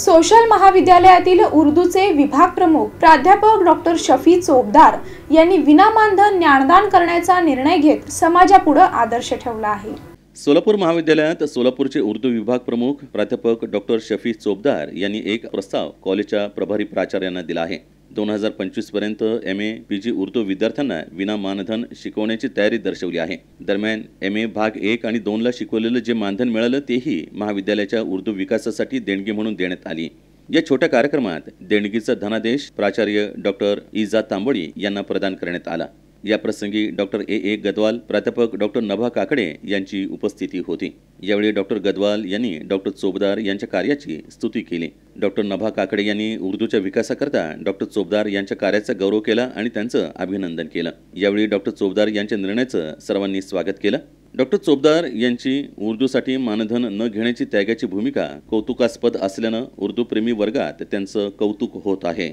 social महाविद्यालयातील उर्दूचे विभाग प्रमुख प्राध्यापक डॉक्टर शफी चोपदार यांनी विनामानधन ज्ञानदान करण्याचा निर्णय घेत समाजापुढे आदर्श ठेवला आहे सोलापूर महाविद्यालयात सोलापूरचे उर्दू विभाग प्रमुख प्राध्यापक डॉक्टर शफी चोपदार यांनी एक प्रस्ताव कॉलेजच्या प्रभारी प्राचार्यांना दिला आहे दोन हजार पंचवीसपर्यंत M A P G Urdu विद्यार्थ्यांना विना मानधन शिकवण्याची तयारी दर्शवली आहे दरम्यान एम ए भाग एक आणि दोनला शिकवलेलं जे मानधन मिळालं तेही महाविद्यालयाच्या उर्दू विकासासाठी देणगी म्हणून देण्यात आली या छोट्या कार्यक्रमात देणगीचा धनादेश प्राचार्य डॉक्टर इजा तांबोळी यांना प्रदान करण्यात आला याप्रसंगी डॉक्टर ए ए गदवाल प्राध्यापक डॉक्टर नभा काकडे यांची उपस्थिती होती यावेळी डॉक्टर गदवाल यांनी डॉक्टर चोबदार यांच्या कार्याची स्तुती केली डॉक्टर नभा काकडे यांनी उर्दूच्या विकासाकरता डॉक्टर चोबदार यांच्या कार्याचा गौरव केला आणि त्यांचं अभिनंदन केलं यावेळी डॉक्टर चोबदार यांच्या निर्णयाचं सर्वांनी स्वागत केलं डॉक्टर चोबदार यांची उर्दूसाठी मानधन न घेण्याची त्यागाची भूमिका कौतुकास्पद असल्यानं उर्दूप्रेमी वर्गात त्यांचं कौतुक होत आहे